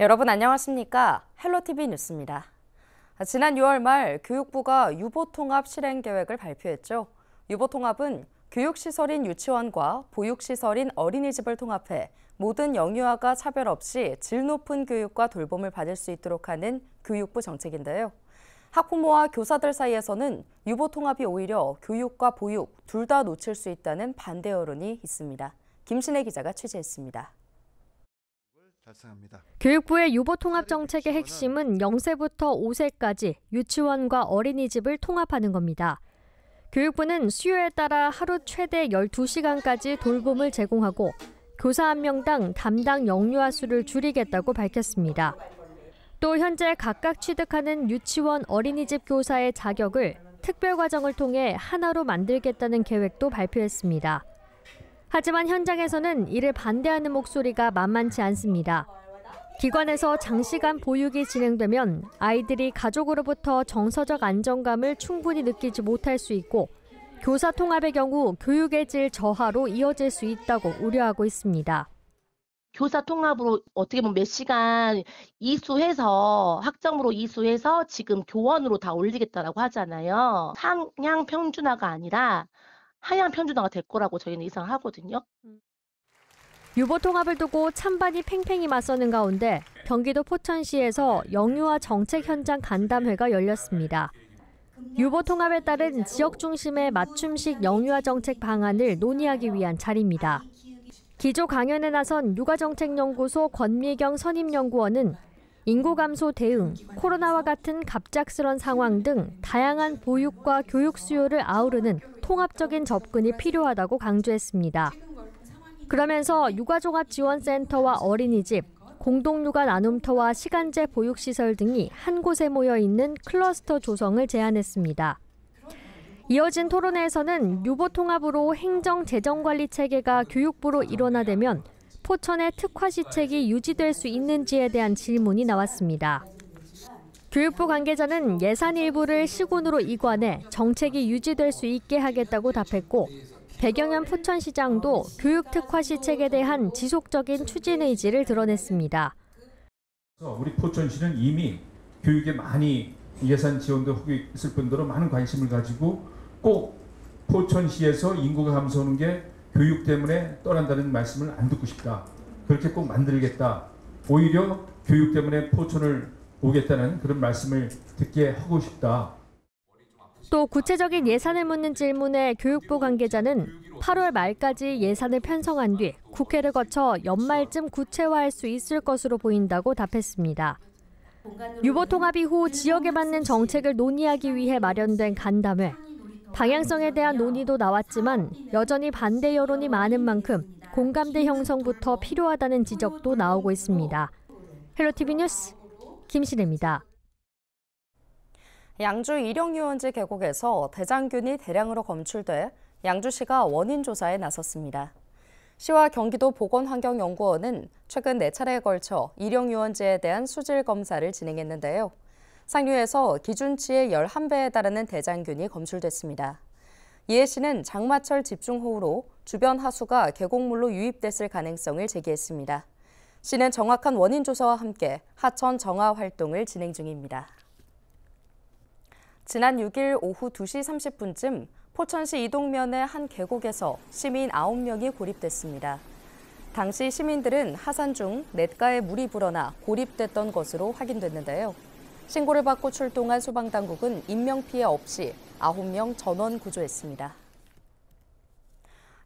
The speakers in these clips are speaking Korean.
여러분 안녕하십니까? 헬로티비 뉴스입니다. 지난 6월 말 교육부가 유보통합 실행 계획을 발표했죠. 유보통합은 교육시설인 유치원과 보육시설인 어린이집을 통합해 모든 영유아가 차별 없이 질 높은 교육과 돌봄을 받을 수 있도록 하는 교육부 정책인데요. 학부모와 교사들 사이에서는 유보 통합이 오히려 교육과 보육 둘 다 놓칠 수 있다는 반대 여론이 있습니다. 김신혜 기자가 취재했습니다. 교육부의 유보통합 정책의 핵심은 0세부터 5세까지 유치원과 어린이집을 통합하는 겁니다. 교육부는 수요에 따라 하루 최대 12시간까지 돌봄을 제공하고 교사 1명당 담당 영유아 수를 줄이겠다고 밝혔습니다. 또 현재 각각 취득하는 유치원 어린이집 교사의 자격을 특별과정을 통해 하나로 만들겠다는 계획도 발표했습니다. 하지만 현장에서는 이를 반대하는 목소리가 만만치 않습니다. 기관에서 장시간 보육이 진행되면 아이들이 가족으로부터 정서적 안정감을 충분히 느끼지 못할 수 있고 교사 통합의 경우 교육의 질 저하로 이어질 수 있다고 우려하고 있습니다. 교사 통합으로 어떻게 보면 몇 시간 이수해서 학점으로 이수해서 지금 교원으로 다 올리겠다라고 하잖아요. 상향 평준화가 아니라 하얀편주당가될 거라고 저희는 예상 하거든요. 음. 유보 통합을 두고 찬반이 팽팽히 맞서는 가운데 경기도 포천시에서 영유아 정책 현장 간담회가 열렸습니다. 유보 통합에 따른 지역 중심의 맞춤식 영유아 정책 방안을 논의하기 위한 자리입니다. 기조 강연에 나선 육아정책연구소 권미경 선임연구원은 인구 감소 대응, 코로나와 같은 갑작스런 상황 등 다양한 보육과 교육 수요를 아우르는 통합적인 접근이 필요하다고 강조했습니다. 그러면서 육아종합지원센터와 어린이집, 공동육아 나눔터와 시간제 보육시설 등이 한 곳에 모여 있는 클러스터 조성을 제안했습니다. 이어진 토론회에서는 유보 통합으로 행정 재정 관리 체계가 교육부로 일원화되면 포천의 특화 시책이 유지될 수 있는지에 대한 질문이 나왔습니다. 교육부 관계자는 예산 일부를 시군으로 이관해 정책이 유지될 수 있게 하겠다고 답했고 백영현 포천시장도 교육 특화 시책에 대한 지속적인 추진 의지를 드러냈습니다. 우리 포천시는 이미 교육에 많이 예산 지원도 하고 있을 뿐더러 많은 관심을 가지고 꼭 포천시에서 인구가 감소하는 게 교육 때문에 떠난다는 말씀을 안 듣고 싶다. 그렇게 꼭 만들겠다. 오히려 교육 때문에 포천을 오겠다는 그런 말씀을 듣게 하고 싶다. 또 구체적인 예산을 묻는 질문에 교육부 관계자는 8월 말까지 예산을 편성한 뒤 국회를 거쳐 연말쯤 구체화할 수 있을 것으로 보인다고 답했습니다. 유보 통합 이후 지역에 맞는 정책을 논의하기 위해 마련된 간담회. 방향성에 대한 논의도 나왔지만 여전히 반대 여론이 많은 만큼 공감대 형성부터 필요하다는 지적도 나오고 있습니다. 헬로티비 뉴스 김신혜입니다. 양주 일용유원지 계곡에서 대장균이 대량으로 검출돼 양주시가 원인 조사에 나섰습니다. 시와 경기도 보건환경연구원은 최근 네차례에 걸쳐 일용유원지에 대한 수질 검사를 진행했는데요. 상류에서 기준치의 11배에 달하는 대장균이 검출됐습니다. 이해 씨는 장마철 집중호우로 주변 하수가 계곡물로 유입됐을 가능성을 제기했습니다. 시는 정확한 원인 조사와 함께 하천 정화 활동을 진행 중입니다. 지난 6일 오후 2시 30분쯤 포천시 이동면의 한 계곡에서 시민 9명이 고립됐습니다. 당시 시민들은 하산 중 냇가에 물이 불어나 고립됐던 것으로 확인됐는데요. 신고를 받고 출동한 소방당국은 인명피해 없이 9명 전원 구조했습니다.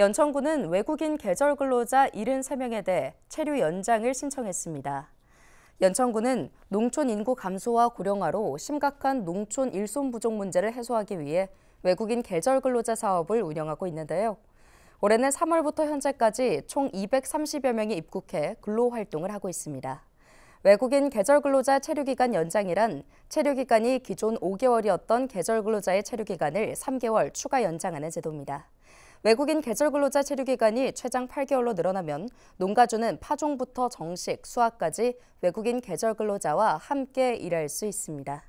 연천구는 외국인 계절 근로자 73명에 대해 체류 연장을 신청했습니다. 연천구는 농촌 인구 감소와 고령화로 심각한 농촌 일손 부족 문제를 해소하기 위해 외국인 계절 근로자 사업을 운영하고 있는데요. 올해는 3월부터 현재까지 총 230여 명이 입국해 근로 활동을 하고 있습니다. 외국인 계절 근로자 체류 기간 연장이란 체류 기간이 기존 5개월이었던 계절 근로자의 체류 기간을 3개월 추가 연장하는 제도입니다. 외국인 계절 근로자 체류 기간이 최장 8개월로 늘어나면 농가주는 파종부터 정식, 수확까지 외국인 계절 근로자와 함께 일할 수 있습니다.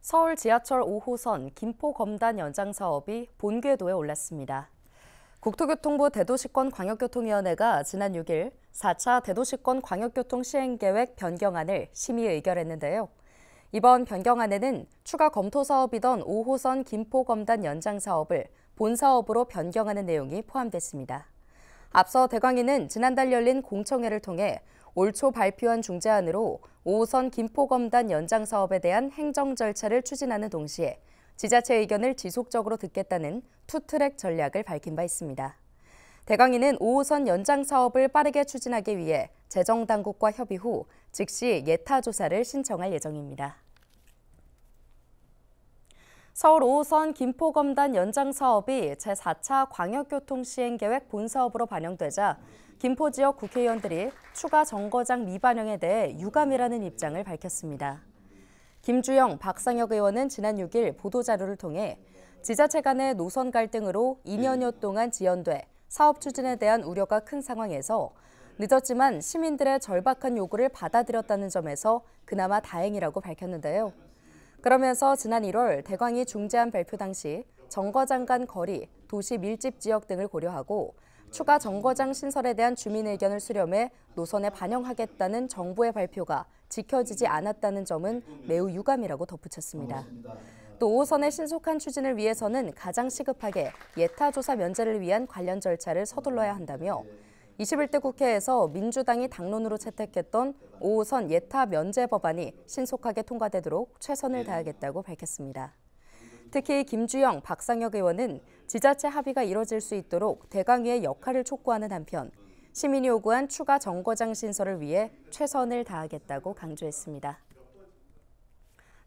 서울 지하철 5호선 김포 검단 연장 사업이 본궤도에 올랐습니다. 국토교통부 대도시권 광역교통위원회가 지난 6일 4차 대도시권 광역교통 시행계획 변경안을 심의 의결했는데요. 이번 변경안에는 추가 검토 사업이던 5호선 김포검단 연장 사업을 본 사업으로 변경하는 내용이 포함됐습니다. 앞서 대광이는 지난달 열린 공청회를 통해 올초 발표한 중재안으로 5호선 김포검단 연장 사업에 대한 행정 절차를 추진하는 동시에 지자체 의견을 지속적으로 듣겠다는 투트랙 전략을 밝힌 바 있습니다. 대강이는 5호선 연장 사업을 빠르게 추진하기 위해 재정당국과 협의 후 즉시 예타 조사를 신청할 예정입니다. 서울 5호선 김포검단 연장 사업이 제4차 광역교통 시행계획 본사업으로 반영되자 김포 지역 국회의원들이 추가 정거장 미반영에 대해 유감이라는 입장을 밝혔습니다. 김주영, 박상혁 의원은 지난 6일 보도자료를 통해 지자체 간의 노선 갈등으로 2년여 동안 지연돼 사업 추진에 대한 우려가 큰 상황에서 늦었지만 시민들의 절박한 요구를 받아들였다는 점에서 그나마 다행이라고 밝혔는데요. 그러면서 지난 1월 대광이 중재안 발표 당시 정거장간 거리, 도시 밀집 지역 등을 고려하고 추가 정거장 신설에 대한 주민 의견을 수렴해 노선에 반영하겠다는 정부의 발표가 지켜지지 않았다는 점은 매우 유감이라고 덧붙였습니다. 또 5호선의 신속한 추진을 위해서는 가장 시급하게 예타조사 면제를 위한 관련 절차를 서둘러야 한다며 21대 국회에서 민주당이 당론으로 채택했던 5호선 예타 면제 법안이 신속하게 통과되도록 최선을 다하겠다고 밝혔습니다. 특히 김주영, 박상혁 의원은 지자체 합의가 이뤄질 수 있도록 대강의 역할을 촉구하는 한편 시민이 요구한 추가 정거장 신설을 위해 최선을 다하겠다고 강조했습니다.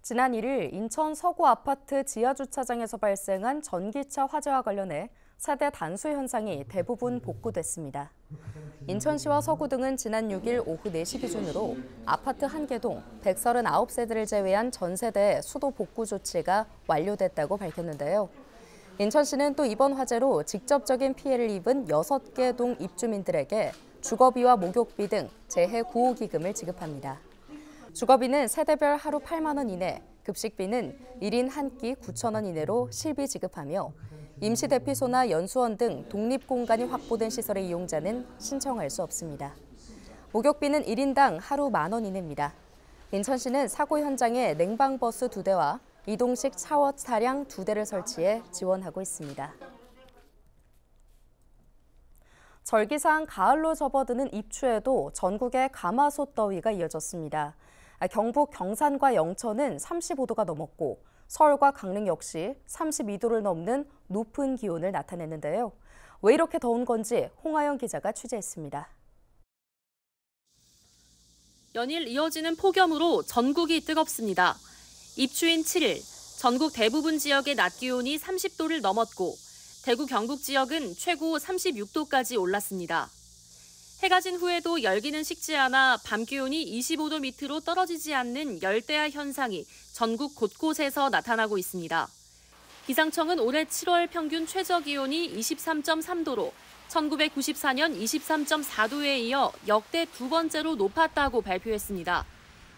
지난 1일 인천 서구 아파트 지하주차장에서 발생한 전기차 화재와 관련해 사대 단수 현상이 대부분 복구됐습니다. 인천시와 서구 등은 지난 6일 오후 4시 기준으로 아파트 한 개동 139세대를 제외한 전세대 수도 복구 조치가 완료됐다고 밝혔는데요. 인천시는 또 이번 화재로 직접적인 피해를 입은 6개 동 입주민들에게 주거비와 목욕비 등 재해 구호기금을 지급합니다. 주거비는 세대별 하루 8만 원 이내, 급식비는 1인 한 끼 9천 원 이내로 실비 지급하며 임시대피소나 연수원 등 독립공간이 확보된 시설의 이용자는 신청할 수 없습니다. 목욕비는 1인당 하루 만 원 이내입니다. 인천시는 사고 현장에 냉방버스 2대와 이동식 샤워 차량 2대를 설치해 지원하고 있습니다. 절기상 가을로 접어드는 입추에도 전국에 가마솥 더위가 이어졌습니다. 아, 경북 경산과 영천은 35도가 넘었고 서울과 강릉 역시 32도를 넘는 높은 기온을 나타냈는데요. 왜 이렇게 더운 건지 홍하영 기자가 취재했습니다. 연일 이어지는 폭염으로 전국이 뜨겁습니다. 입추인 7일 전국 대부분 지역의 낮 기온이 30도를 넘었고 대구 경북 지역은 최고 36도까지 올랐습니다. 해가 진 후에도 열기는 식지 않아 밤 기온이 25도 밑으로 떨어지지 않는 열대야 현상이 전국 곳곳에서 나타나고 있습니다. 기상청은 올해 7월 평균 최저 기온이 23.3도로 1994년 23.4도에 이어 역대 두 번째로 높았다고 발표했습니다.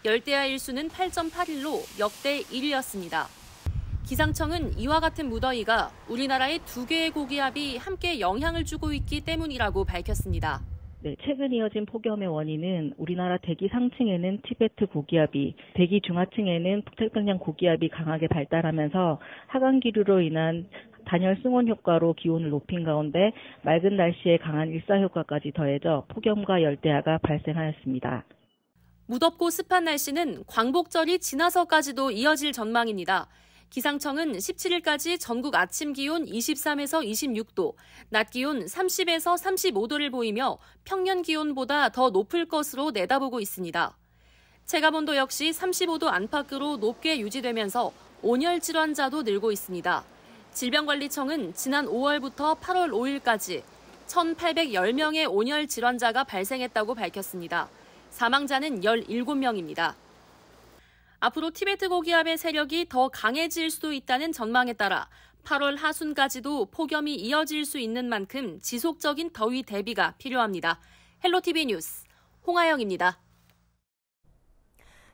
열대야 일수는 8.81로 역대 1위였습니다. 기상청은 이와 같은 무더위가 우리나라의 두 개의 고기압이 함께 영향을 주고 있기 때문이라고 밝혔습니다. 네, 최근 이어진 폭염의 원인은 우리나라 대기 상층에는 티베트 고기압이, 대기 중하층에는 북태평양 고기압이 강하게 발달하면서 하강 기류로 인한 단열 승온 효과로 기온을 높인 가운데 맑은 날씨에 강한 일사 효과까지 더해져 폭염과 열대야가 발생하였습니다. 무덥고 습한 날씨는 광복절이 지나서까지도 이어질 전망입니다. 기상청은 17일까지 전국 아침 기온 23에서 26도, 낮 기온 30에서 35도를 보이며 평년 기온보다 더 높을 것으로 내다보고 있습니다. 체감온도 역시 35도 안팎으로 높게 유지되면서 온열 질환자도 늘고 있습니다. 질병관리청은 지난 5월부터 8월 5일까지 1,810명의 온열 질환자가 발생했다고 밝혔습니다. 사망자는 17명입니다. 앞으로 티베트 고기압의 세력이 더 강해질 수 있다는 전망에 따라 8월 하순까지도 폭염이 이어질 수 있는 만큼 지속적인 더위 대비가 필요합니다. 헬로 t v 뉴스 홍아영입니다.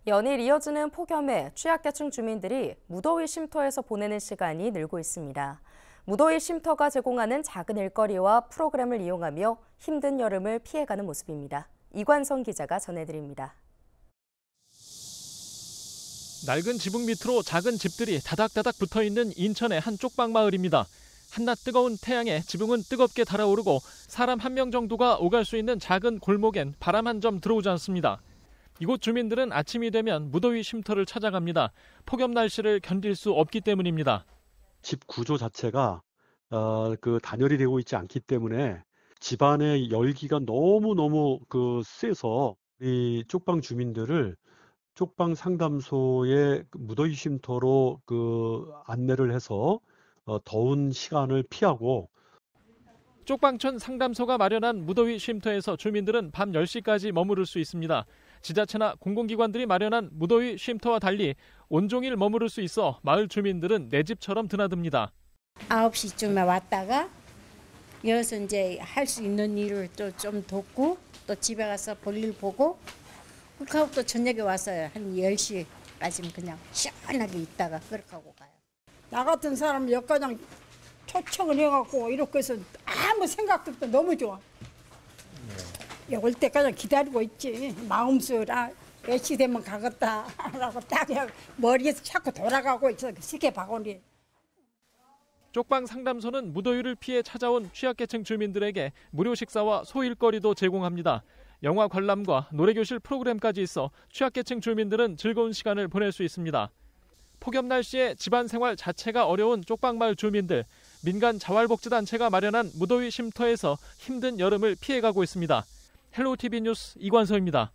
연일 이어지는 폭염에 취약계층 주민들이 무더위 쉼터에서 보내는 시간이 늘고 있습니다. 무더위 쉼터가 제공하는 작은 일거리와 프로그램을 이용하며 힘든 여름을 피해가는 모습입니다. 이관성 기자가 전해드립니다. 낡은 지붕 밑으로 작은 집들이 다닥다닥 붙어 있는 인천의 한 쪽방 마을입니다. 한낮 뜨거운 태양에 지붕은 뜨겁게 달아오르고 사람 한 명 정도가 오갈 수 있는 작은 골목엔 바람 한 점 들어오지 않습니다. 이곳 주민들은 아침이 되면 무더위 쉼터를 찾아갑니다. 폭염 날씨를 견딜 수 없기 때문입니다. 집 구조 자체가 어, 그 단열이 되고 있지 않기 때문에 집안의 열기가 너무 너무 그 세서 이 쪽방 주민들을 쪽방 상담소에 그 무더위쉼터로 그 안내를 해서 어, 더운 시간을 피하고 쪽방촌 상담소가 마련한 무더위 쉼터에서 주민들은 밤 10시까지 머무를 수 있습니다. 지자체나 공공기관들이 마련한 무더위 쉼터와 달리 온종일 머무를 수 있어 마을 주민들은 내 집처럼 드나듭니다. 9시쯤에 왔다가 여기서 이제 할 수 있는 일을 또좀 돕고 또 집에 가서 볼일 보고 그렇게 또 저녁에 왔어요. 한 10시까지는 그냥 시원하게 있다가 그렇게 하고 가요. 나 같은 사람 역가장 초청을 해갖고 이렇게 해서 아무 생각도 너무 좋아. 네. 올 때까지 기다리고 있지. 마음속라로 몇시 되면 가겠다 라고 딱 머리에서 자꾸 돌아가고 있어 시계 바구니. 쪽방 상담소는 무더위를 피해 찾아온 취약계층 주민들에게 무료 식사와 소일거리도 제공합니다. 영화 관람과 노래교실 프로그램까지 있어 취약계층 주민들은 즐거운 시간을 보낼 수 있습니다. 폭염 날씨에 집안 생활 자체가 어려운 쪽방마을 주민들, 민간 자활복지단체가 마련한 무더위 쉼터에서 힘든 여름을 피해가고 있습니다. 헬로우TV 뉴스 이관서입니다.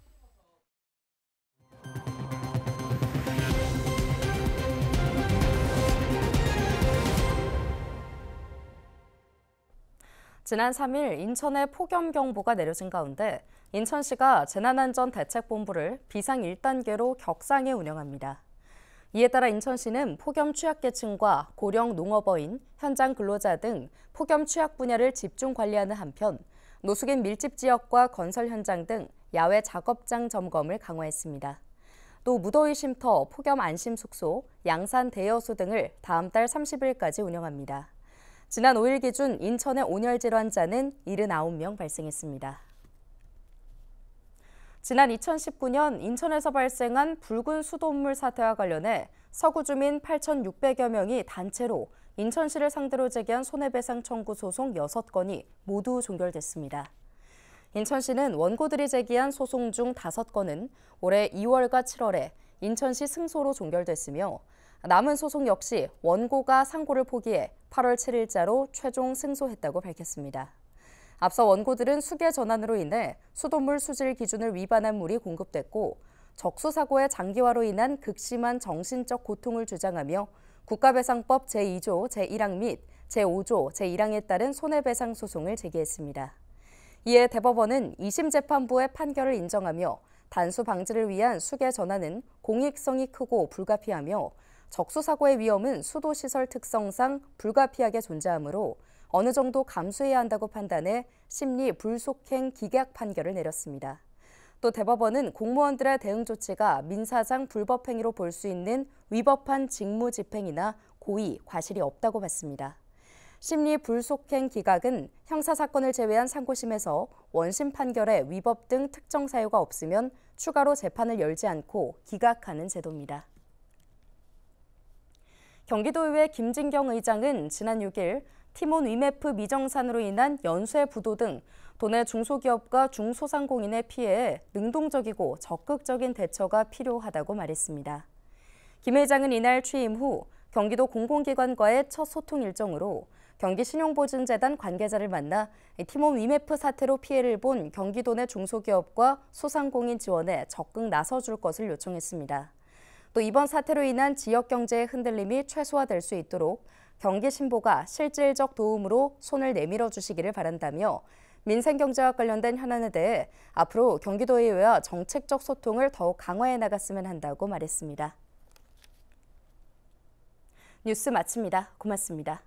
지난 3일 인천에 폭염 경보가 내려진 가운데 인천시가 재난안전 대책본부를 비상 1단계로 격상해 운영합니다. 이에 따라 인천시는 폭염 취약계층과 고령 농업어인, 현장 근로자 등 폭염 취약 분야를 집중 관리하는 한편 노숙인 밀집 지역과 건설 현장 등 야외 작업장 점검을 강화했습니다. 또 무더위 쉼터, 폭염 안심 숙소, 양산 대여소 등을 다음 달 30일까지 운영합니다. 지난 5일 기준 인천의 온열 질환자는 79명 발생했습니다. 지난 2019년 인천에서 발생한 붉은 수돗물 사태와 관련해 서구 주민 8,600여 명이 단체로 인천시를 상대로 제기한 손해배상 청구 소송 6건이 모두 종결됐습니다. 인천시는 원고들이 제기한 소송 중 5건은 올해 2월과 7월에 인천시 승소로 종결됐으며 남은 소송 역시 원고가 상고를 포기해 8월 7일자로 최종 승소했다고 밝혔습니다. 앞서 원고들은 수계 전환으로 인해 수돗물 수질 기준을 위반한 물이 공급됐고 적수 사고의 장기화로 인한 극심한 정신적 고통을 주장하며 국가배상법 제2조 제1항 및 제5조 제1항에 따른 손해배상 소송을 제기했습니다. 이에 대법원은 2심 재판부의 판결을 인정하며 단수 방지를 위한 수계 전환은 공익성이 크고 불가피하며 적수사고의 위험은 수도시설 특성상 불가피하게 존재하므로 어느 정도 감수해야 한다고 판단해 심리 불속행 기각 판결을 내렸습니다. 또 대법원은 공무원들의 대응 조치가 민사상 불법행위로 볼 수 있는 위법한 직무 집행이나 고의, 과실이 없다고 봤습니다. 심리 불속행 기각은 형사사건을 제외한 상고심에서 원심 판결에 위법 등 특정 사유가 없으면 추가로 재판을 열지 않고 기각하는 제도입니다. 경기도의회 김진경 의장은 지난 6일 티몬 위메프 미정산으로 인한 연쇄 부도 등 도내 중소기업과 중소상공인의 피해에 능동적이고 적극적인 대처가 필요하다고 말했습니다. 김 회장은 이날 취임 후 경기도 공공기관과의 첫 소통 일정으로 경기신용보증재단 관계자를 만나 티몬 위메프 사태로 피해를 본 경기도 내 중소기업과 소상공인 지원에 적극 나서줄 것을 요청했습니다. 또 이번 사태로 인한 지역 경제의 흔들림이 최소화될 수 있도록 경기 신보가 실질적 도움으로 손을 내밀어 주시기를 바란다며 민생 경제와 관련된 현안에 대해 앞으로 경기도의회와 정책적 소통을 더욱 강화해 나갔으면 한다고 말했습니다. 뉴스 마칩니다. 고맙습니다.